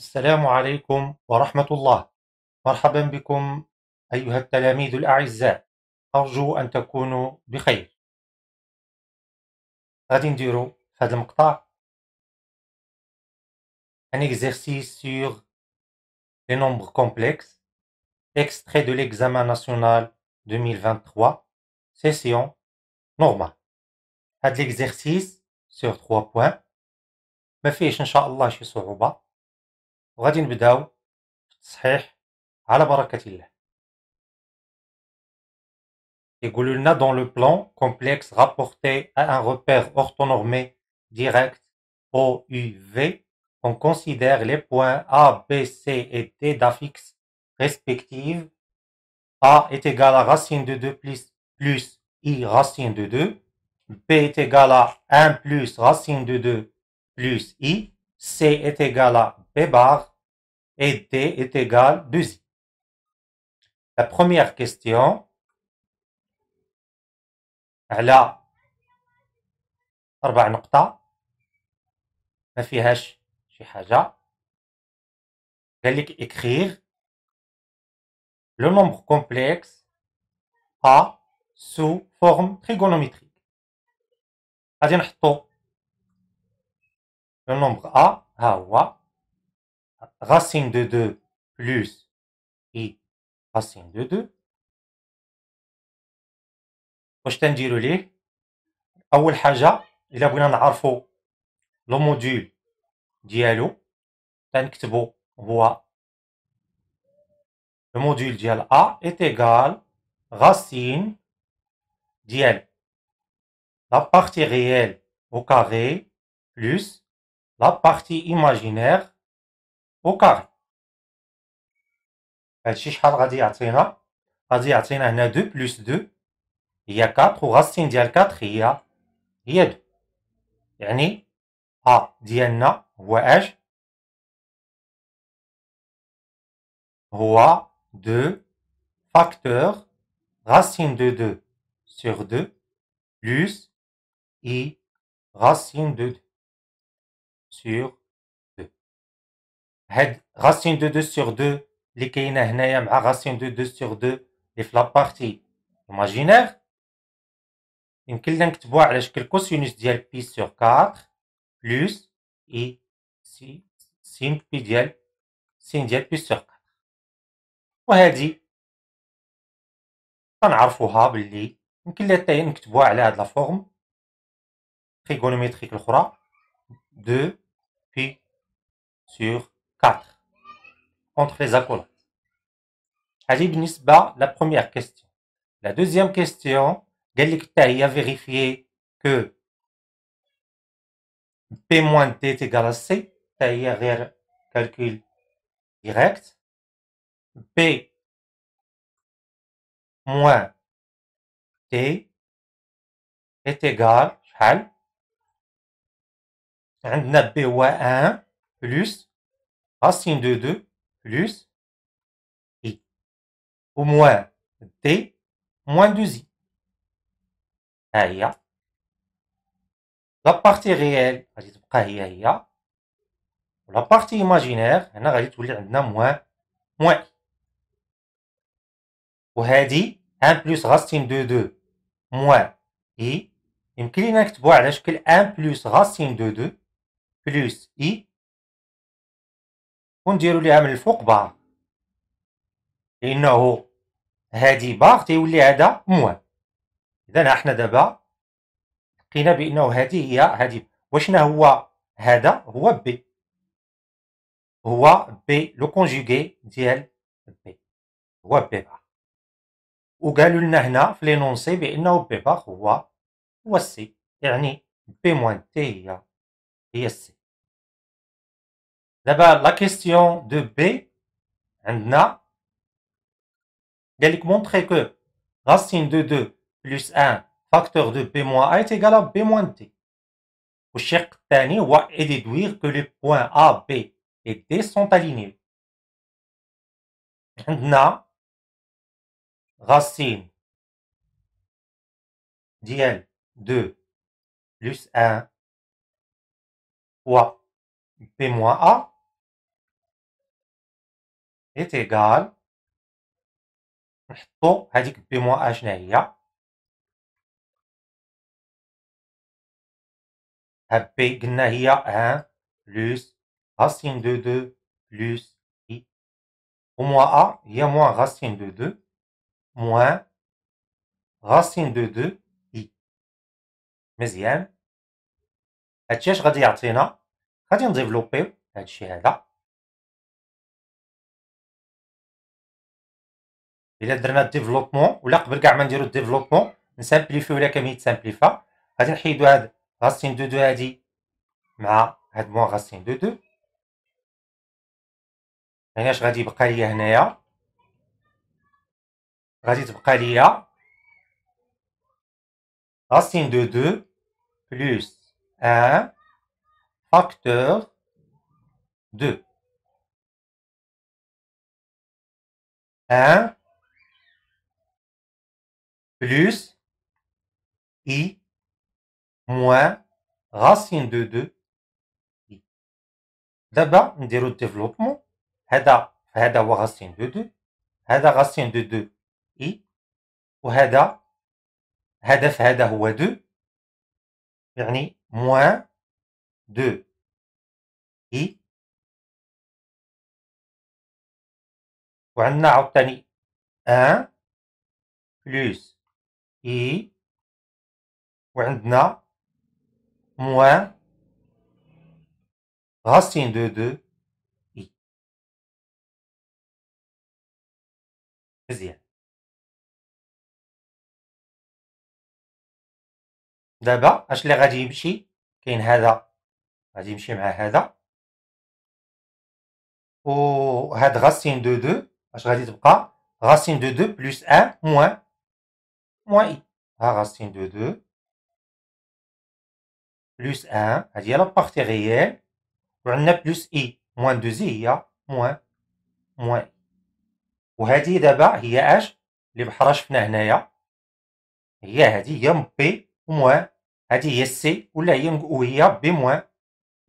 السلام عليكم ورحمة الله مرحبا بكم أيها التلاميذ الأعزاء أرجو أن تكونوا بخير غادي نديرو في هذا المقطع ان اكزرسيس سور لي نومبر كومبلكس إكستخي دو ليكزامان ناسيونال دوميل فانتخوا سيسيون نورمال هاد ليكزرسيس سور تخوا بوان ما فيهش ان شاء الله شي صعوبه وغادي نبداو sahih, على بركة الله dans le plan complexe rapporté à un repère orthonormé direct OUV on considère les points A, B, C et D d'affixes respectives A est égal à racine de 2 plus, plus I racine de 2 B est égal à 1 plus racine de 2 plus I C est égal à B bar et t est égal à 2i. La première question elle a 4 points. Il n'y a pas de problème. Il écrire le nombre complexe A sous forme trigonométrique. On va mettre le nombre A, a racine de 2 plus i racine de 2 واش تنديرو ليه اول حاجه الا بغينا نعرفو لو module ديالو le module module a est égal égal racine dial la partie réelle au carré plus la partie imaginaire au carré. si je regarde à Tina, à 2 plus 2, il y a 4, ou racine de 4, il y a, il y a 2. A ديالنا هو اش 2 facteur racine de 2 sur 2 plus I racine de 2 sur هاد غاسين دو دو سيغ دو اللي كاينه هنايا مع غاسين دو دو سيغ دو اللي في لابارتي ايماجينيغ يمكن لنا نكتبوها على شكل كوسينوس ديال بي سور 4 بلوس اي سي سين بي ديال سين ديال بي سور 4 وهادي تنعرفوها باللي يمكن لنا حتى نكتبوها على هاد لافورم تريغونوميتريك الاخرى دو بي سور 4. Entre les accolades. Ali ibn Isba, la première question. La deuxième question, Galik a vérifié que P moins T est égal à C, Taïa à calcul direct. P moins T est égal à B1 plus racine de 2 plus i ou moins t moins 2i. La partie réelle, la partie imaginaire, on a moins moins. Ou a dit 1 plus racine de 2 moins i. Il me 1 plus racine de 2 plus i ونديرو ليها من الفوق باغ لانه هادي باغ تيولي هذا موان اذا احنا دابا لقينا بانه هادي هي هادي واشنا هو هذا هو بي هو بي لو كونجوغي ديال بي هو بي باغ وقالوا لنا هنا في لينونسي بانه بي باغ هو هو السي يعني بي موان تي هي هي السي la question de B, on a, montrer que racine de 2 plus 1 facteur de B moins A est égal à B moins D. Pour tani, on va déduire que les points A, B et D sont alignés. On a racine d'L 2 plus 1 fois B moins A إيكال نحطو هاديك بي موان شنو هي ها بي قلنا هي ان بلوس غاسين دو دو بلوس اي و موان ا هي موان غاسين دو دو موان غاسين دو دو اي مزيان هادشي اش غادي يعطينا غادي نديفلوبيو هادشي هذا الا درنا الديفلوبمون ولا قبل كاع ما نديرو الديفلوبمون نسامبليفيو ولا كامل يتسامبليفا غادي نحيدو هاد غاسين دو دو هادي مع هاد موان غاسين دو دو اش غادي يبقى ليا هنايا غادي تبقى ليا غاسين دو دو بلوس ان فاكتور دو ان plus i moins racine de 2 i دابا نديرو الديفلوبمون هذا هذا هو غاسين دو دو هذا غاسين دو دو اي وهذا هدف هذا هو دو يعني موان دو اي وعندنا عاوتاني ان بلوس اي وعندنا موان راسين دو دو اي مزيان دابا اش اللي غادي يمشي كاين هذا غادي يمشي مع هذا وهاد غاسين دو دو اش غادي تبقى غاسين دو دو بلس ان موان موان اي ها racine دو 2 بلوس ان هادي هي غيال و وعندنا بلوس اي موان دو زي هي موان موان اي و هادي دابا هي اش لي بحرا شفنا هنايا هي هادي هي بي موان هادي هي سي ولا هي وهي بي موان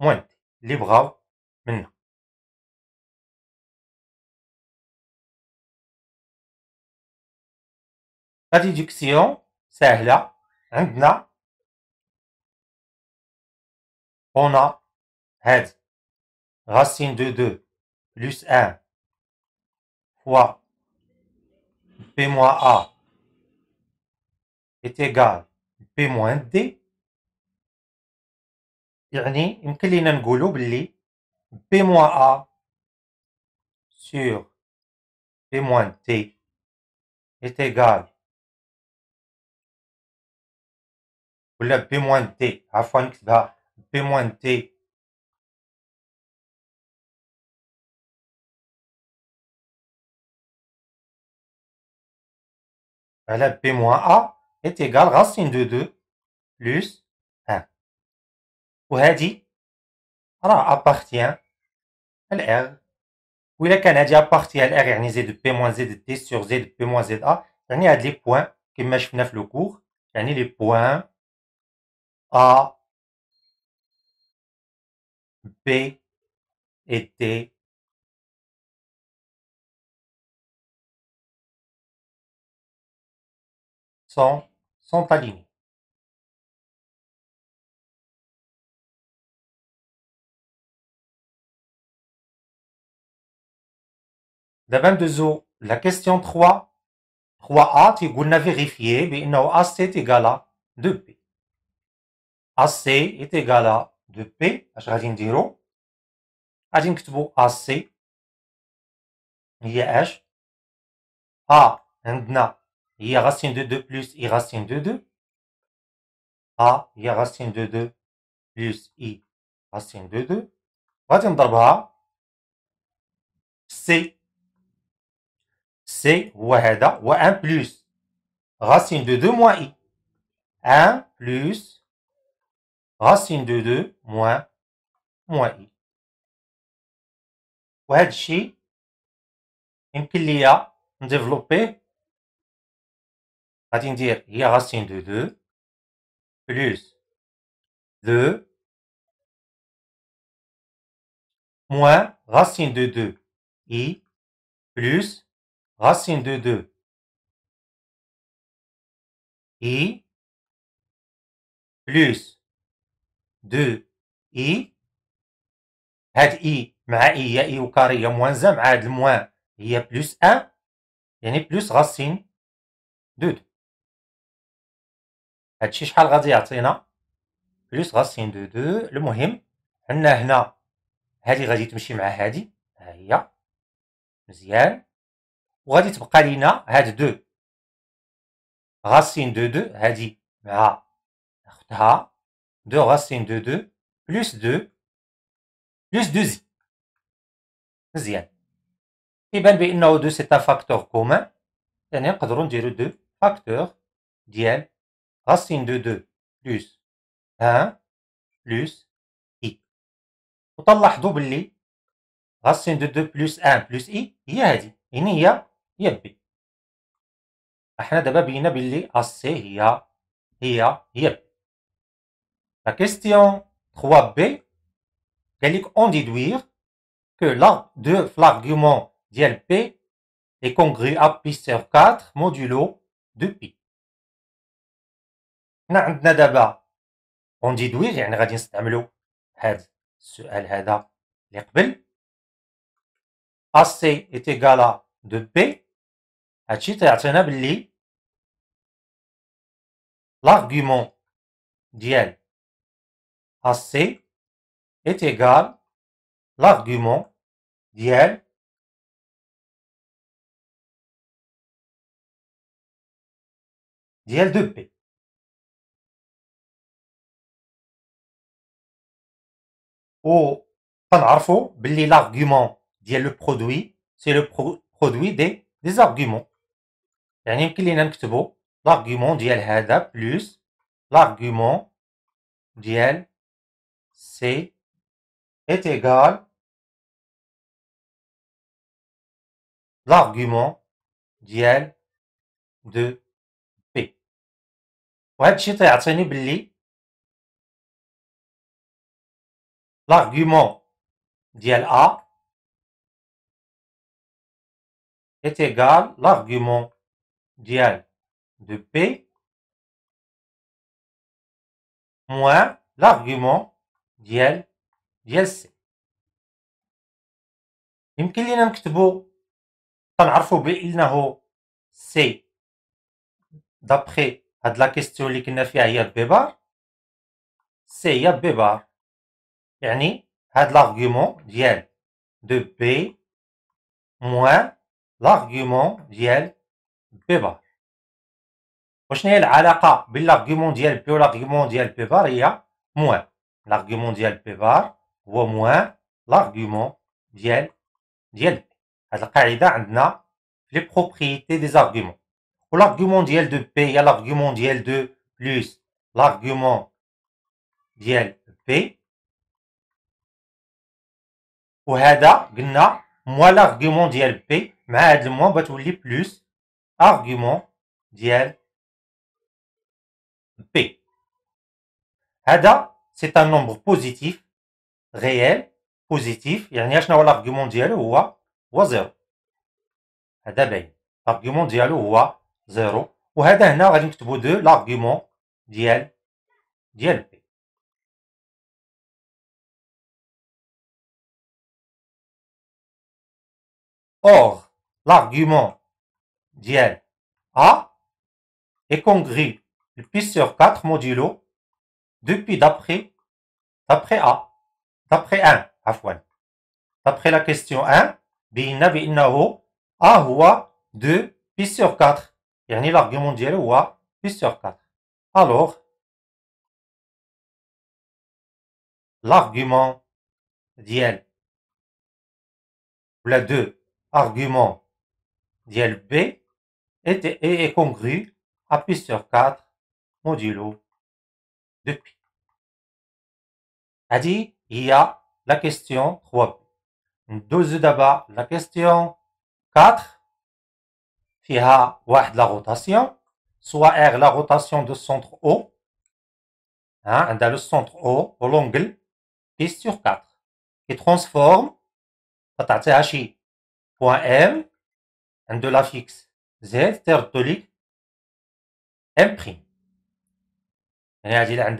موان لي بغاو منا La déduction, c'est là. Hein, on a هاد racine de 2 plus 1 fois p moins a est égal p moins d يعني يمكن لينا نقولوا p moins a sur p moins t est égal P-T, à fois que ça P-T, P-A est égal à racine de 2 plus 1. Ou hé dit, appartient à l'R. Ou la Canadie appartient à l'R, et à z de P-Z de T sur Z de P-Z de A, il y a des points qui dans le cours, il y a points. A, B et D. Sont, sont alignés. La 22 eau, la question 3, 3A, tu as vérifié, mais A, c'est égal à 2B. AC إيت إيكالا دو بي أش غادي نديرو غادي نكتبو AC هي أش أ عندنا هي غاسين دو دو بلوس إي غاسين دو دو أ هي غاسين دو دو بلوس إي غاسين دو دو غادي نضربها سي سي هو هذا و أن بلوس غاسين دو دو موان إي أن بلوس Racine de 2 moins moins i. Ouais, chiant, développé, à dire, i racine de 2 plus 2. Moins racine de 2. I plus racine de 2. I plus. دو اي هاد اي مع اي هي اي وكاري هي موان زان مع هاد الموان هي بلوس ان يعني بلوس غاسين دو دو هادشي شحال غادي يعطينا بلوس غاسين دو دو المهم عندنا هنا هادي غادي تمشي مع هادي ها هي مزيان وغادي تبقى لينا هاد دو غاسين دو دو هادي مع اختها 2 راسين دو 2 بلس 2 بلس 2 زي مزيان كيبان بانه 2 سي فاكتور كومان يعني نقدروا نديرو 2 فاكتور ديال راسين دو 2 بلس 1 بلس اي وتلاحظوا باللي راسين دو 2 بلس 1 بلس اي هي هذه يعني هي هي بي احنا دابا بينا باللي السي هي هي هي بي La question 3b, on en déduire que de l'argument d'ILP est congru à pi sur 4 modulo 2pi. On دابا اون ديدوير يعني غادي نستعملو هاد السؤال هذا اللي AC est égal à 2 P. On تيعطينا باللي l'argument ديال AC est égal l'argument d'IL d'IL de P. Ou, on l'argument d'IL le produit, c'est le produit des, des arguments. un l'argument dL heda plus l'argument dL C est égal l'argument de de p. l'argument ديال A est égal l'argument de P moins l'argument ديال ديال سي يمكن لينا نكتبو تنعرفو بانه سي دابخي هاد لا كيستيون اللي كنا فيها هي بي بار سي هي بي بار يعني هاد لارغيومون ديال دو بي موان لارغيومون ديال بي بار وشنو هي العلاقه بين لارغيومون ديال بي و لارغيومون ديال بي بار هي موان l'argument d'yel P ou au moins, l'argument d'yel, d'yel qaida n'a, les propriétés des arguments. Ou l'argument d'yel de P y a l'argument d'yel 2, plus, l'argument P. pé. Ou, hada, gna, moins l'argument d'yel P mais, à de moi, bah, tu plus, l'argument dial P. Hada, c'est un nombre positif, réel, positif. Il y a un ou A, ou à 0. L'argument dialo ou A, 0. Ou à d'un an, vous deux l'argument dial dial Or, l'argument dial a est congrué Le pi sur 4 modulo depuis d'après, d'après A, d'après 1, D'après la question 1, بإن inao A هو 2 pi sur 4. يعني l'argument ou A pi sur 4. Alors, l'argument ديال ولا 2 argument ديال B était congru à pi sur 4 modulo depuis. Adi, il y a la question 3. Deuxième d'abord la question 4. Fiha a la rotation. Soit R la rotation du centre O. Hein, dans le centre O, au l'angle, P sur 4. Qui transforme, patatehashi, point M, de la fixe Z, terre tolique, M elle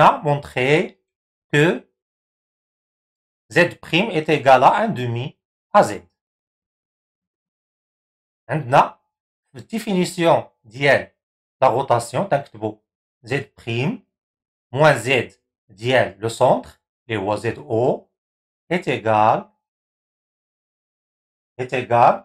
a montré que Z est égal à 1 demi à z عندنا la الديفينيسيون ديال لا rotation. تنكتبو Z', بريم موان z ديال لو سونتر لي هو est égal est égal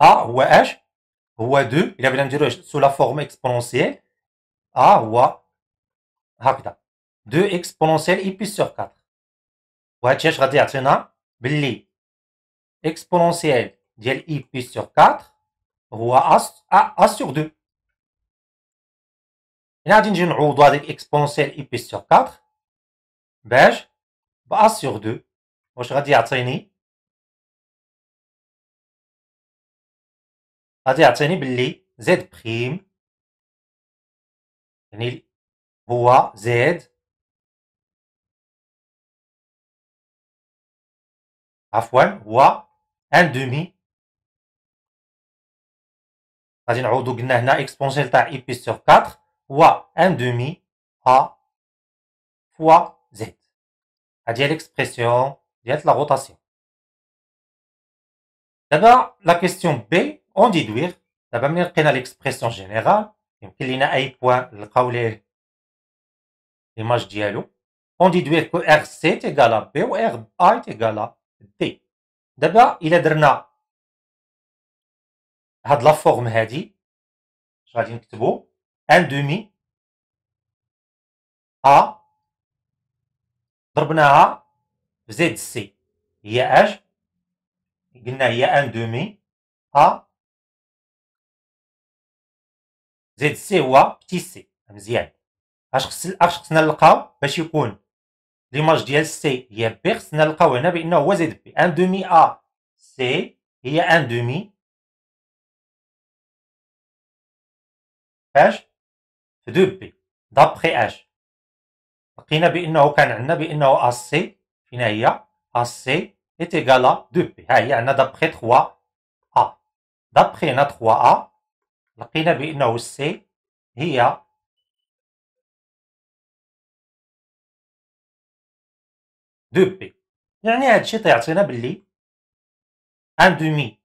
A ou H ou 2, il a bien dit sous la forme exponentielle, A ou 2 exponentielle i puce sur 4. Ou va ce que que l'exponentielle i plus sur 4 est A sur 2. Il a dit que l'exponentielle i puce sur A sur 2. واش غادي يعطيني غادي يعطيني باللي زد بخيم يعني هو زد عفوا هو ان دومي غادي نعوضو قلنا هنا اكسبونسيال تاع اي بي سوغ 4 هو ان دومي ا فوا زد هادي هي ليكسبرسيون ديال لاغوطاسيون دابا لا كيستيون بي اون ديدوير دابا ملي لقينا ليكسبريسيون جينيرال يمكن لينا اي بوان نلقاو ليه ليماج ديالو اون ديدوير كو ار سي تيكالا بي و ار اي تيكالا دي دابا الا درنا هاد لا فورم هادي اش غادي نكتبو ان دومي ا ضربناها زد سي هي اش قلنا هي ان دومي ا زد سي هو بتي سي مزيان اش خصنا اش خصنا نلقاو باش يكون ليماج ديال سي هي بي خصنا نلقاو هنا بانه هو زد بي ان دومي ا سي هي ان دومي اش في دو بي دابخي اش لقينا بانه كان عندنا بانه ا سي هنا هي AC est égal à 2B ها هي عندنا دابخي 3A دابخي هنا 3A لقينا بأنه C هي دو بي يعني هادشي تيعطينا باللي ان دومي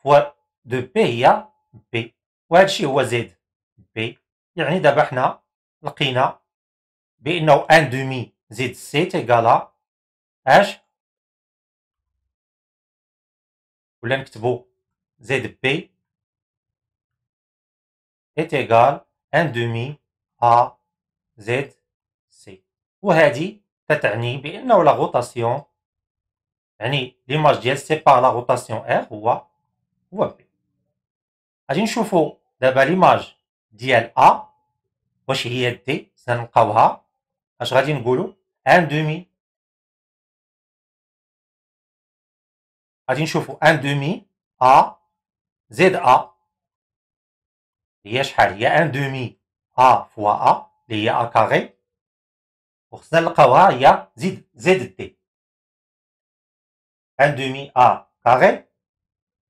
فوا دو بي هي بي وهادشي هو زيد بي يعني دابا حنا لقينا بانه ان دومي زيد سي تيكالا اش ولا نكتبو زد بي ات ايغال ان دومي ا زد سي وهذه تتعني بانه لا غوتاسيون يعني ليماج ديال سي با لا غوتاسيون ار هو هو بي غادي نشوفو دابا ليماج ديال ا واش هي دي سنلقاوها اش غادي نقولو ان دومي غادي نشوفو ان دومي ا زد ا هي شحال هي ان دومي ا فوا ا لي هي ا و وخصنا نلقاوها هي زد زد دي ان دومي ا كاغي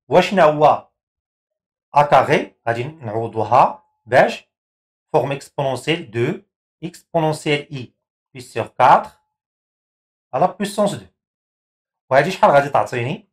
واشنا هو ا كاغي غادي نعوضوها باش فورم اكسبونونسيل دو اكسبونونسيل اي بي سور 4 على بوسونس دو وهادي شحال غادي تعطيني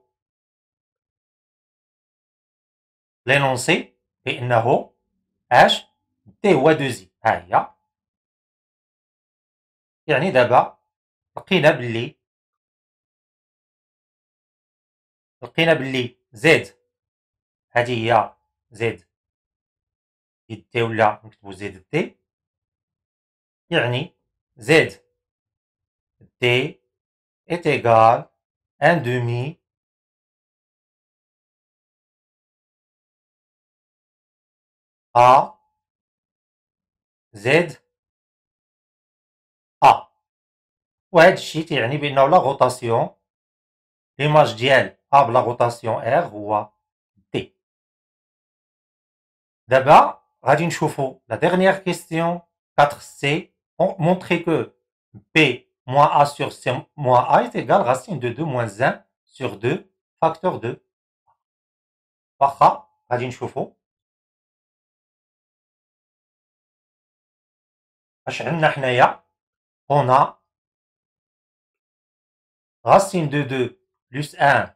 لينونسي بانه اش دي هو دوزي ها هي يعني دابا لقينا باللي لقينا باللي زد هذه هي زد دي ولا نكتبو زد دي يعني زد دي est ان دومي A Z A. Ouais, nous avons la rotation. L'image de a la rotation R, voie D. D'abord, Radine Chauffeau. La dernière question, 4C, montrez que B moins A sur C moins A est égal à racine de 2 moins 1 sur 2 facteur 2. Baha, Radine Chauffeau. اش عندنا حنايا هنا راسين دو دو بلس ان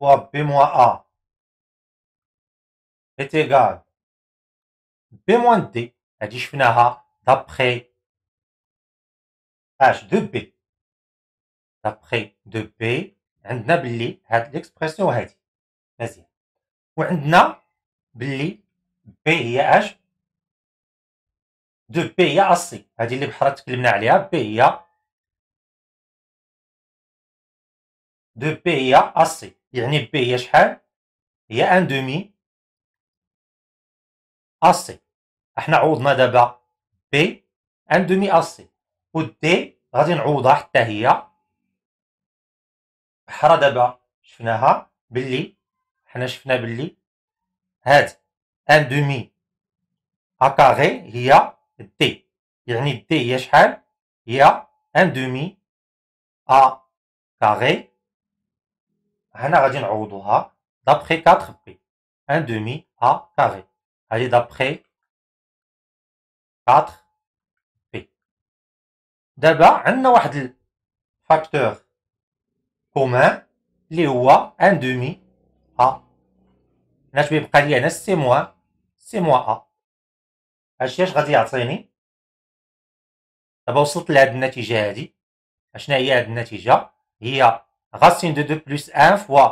و بي موا ا ايت ايغال بي موان دي هادي شفناها دابخي اش دو بي دابخي دو بي عندنا بلي هاد ليكسبرسيون هادي مزيان وعندنا بلي بي هي اش دو بي هي اسي هذه اللي بحرا تكلمنا عليها بي هي دو بي هي اسي يعني بي هي شحال هي ان دومي اسي احنا عوضنا دابا بي ان دومي اسي و دي غادي نعوضها حتى هي بحرا دابا شفناها باللي حنا شفنا باللي هاد ان دومي ا هي دي يعني دي هي شحال هي ان دومي ا كاري هنا غادي نعوضوها دابخي 4 بي ان دومي ا كاري هادي دابخي 4 بي دابا عندنا واحد الفاكتور كومان اللي هو ان دومي ا هنا بيبقى لي انا سي موان سي موان ا هادشي اش غادي يعطيني دابا وصلت لهاد النتيجه هادي اشنا هي هاد النتيجه هي غاسين دو دو بلس ان فوا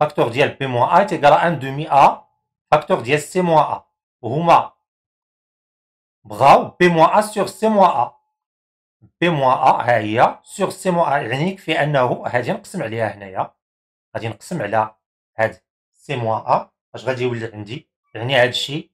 فاكتور ديال بي موان ا تيكالا ان دومي ا فاكتور ديال سي موان ا وهما بغاو بي موان ا سيغ سي موان ا بي موان ا ها هي سيغ سي موان ا يعني يكفي انه هادي نقسم عليها هنايا غادي نقسم على هاد سي موان ا اش غادي يولي عندي يعني هادشي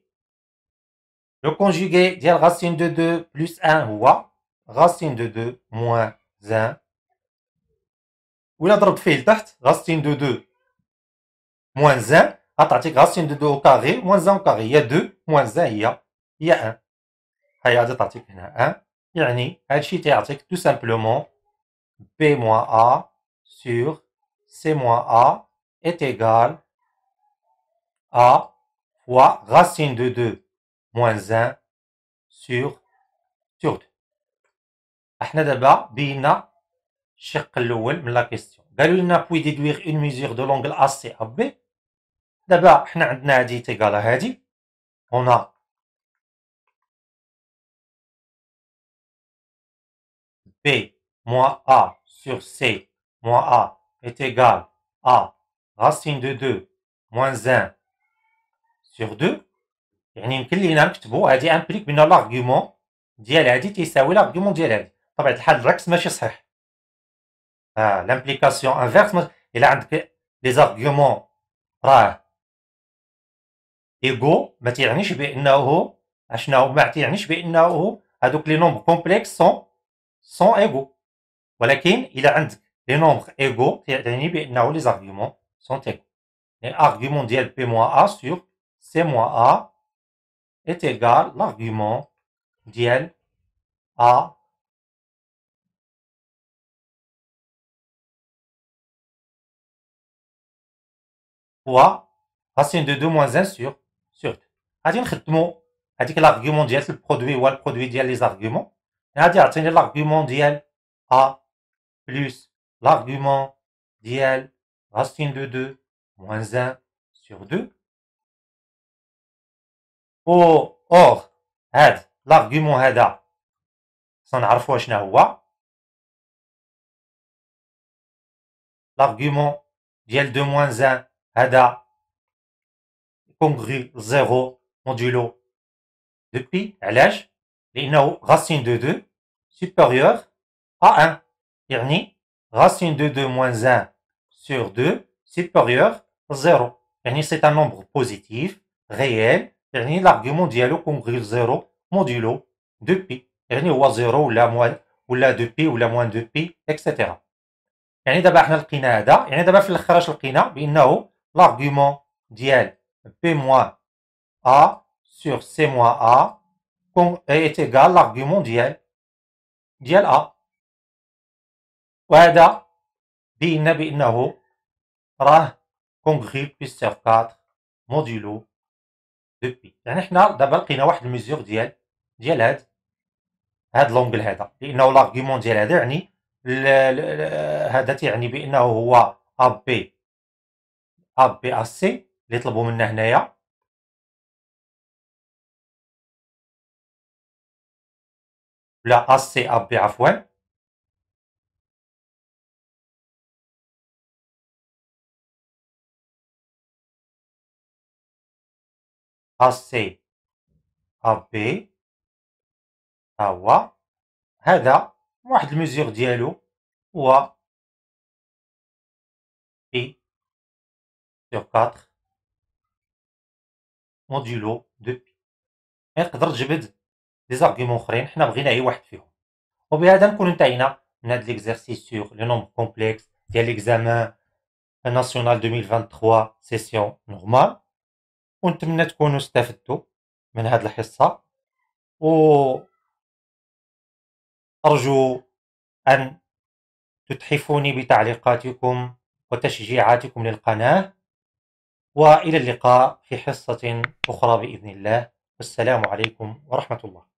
Le conjugué la racine de 2 plus 1 est racine de 2 moins 1 la ضربت فيه لتحت racine de 2 moins 1 Attends, racine de 2 au carré moins 1 au carré y a 2 moins 1 y a 1 هي غادي تعطيك هنا 1 يعني هادشي تيعطيك tout simplement b moins a sur c moins a est égal à fois racine de 2 moins 1 sur 2. Nous avons d'abord Bina, cher Calouël, mais la question. Nous avons pu déduire une mesure de l'angle AC à B. Nous avons dit qu'il était égal à Hadi. Nous avons B moins A sur C moins A est égal à racine de 2 moins 1 sur 2. يعني يمكن لينا نكتبوا هادي امبليك بان لارغيومون ديال هادي تيساوي لارغيومون ديال هادي طبيعه الحال الركس ماشي صحيح اه لامبليكاسيون انفيرس مش... الا عندك لي زارغيومون راه ايغو ما تيعنيش بانه اشنو ما تيعنيش بانه هادوك لي نومبر كومبلكس سون سون ايغو ولكن الا عندك لي نومبر ايغو تيعني بانه لي زارغيومون سون ايغو الارغيومون يعني ارغيومون ديال بي موان ا سور سي موان ا est égal l'argument d'L à fois racine de 2 moins 1 sur sur 2. a dit que l'argument produit ou d'IL produit arguments. les arguments a زارغومون غادي يعطيني l'argument d'IL A plus l'argument d'IL racine de 2 moins 1 sur 2 O or l'argument HEDA, c'est un architeur. L'argument viel de 1, HADA. Congru 0, modulo. Depuis, Lège. Et nous racine de 2 supérieur à 1. Racine de 2 1 sur 2 supérieure à 0. c'est un nombre positif, réel. يعني لارغيومون ديالو كونغيل زيرو موديلو دو بي يعني هو زيرو ولا موان ولا دو بي ولا موان دو بي اكسيتيرا يعني دابا حنا لقينا هذا يعني دابا في الاخر اش لقينا بانه لارغيومون ديال بي موان ا سور سي موان ا اي égal لارغيمون ديال ديال ا وهذا بينا بانه راه بي سير 4 موديلو دوبي يعني حنا دابا لقينا واحد الميزور ديال ديال هاد هاد لونجل هذا لانه لارغيومون ديال هذا يعني هذا تيعني بانه هو اب بي اب بي ا سي اللي طلبوا منا هنايا لا ا سي اب بي عفوا هاسي هابي ها هو هذا واحد الميزور ديالو هو بي سور 4 موديلو دو بي يعني نقدر تجبد دي زارغيمون اخرين حنا بغينا اي واحد فيهم وبهذا نكون انتهينا من هذا ليكزارسيس سور لي نومبر كومبلكس ديال ليكزامان ناسيونال 2023 سيسيون نورمال ونتمنى تكونوا استفدتوا من هذه الحصة و أرجو أن تتحفوني بتعليقاتكم وتشجيعاتكم للقناة وإلى اللقاء في حصة أخرى بإذن الله والسلام عليكم ورحمة الله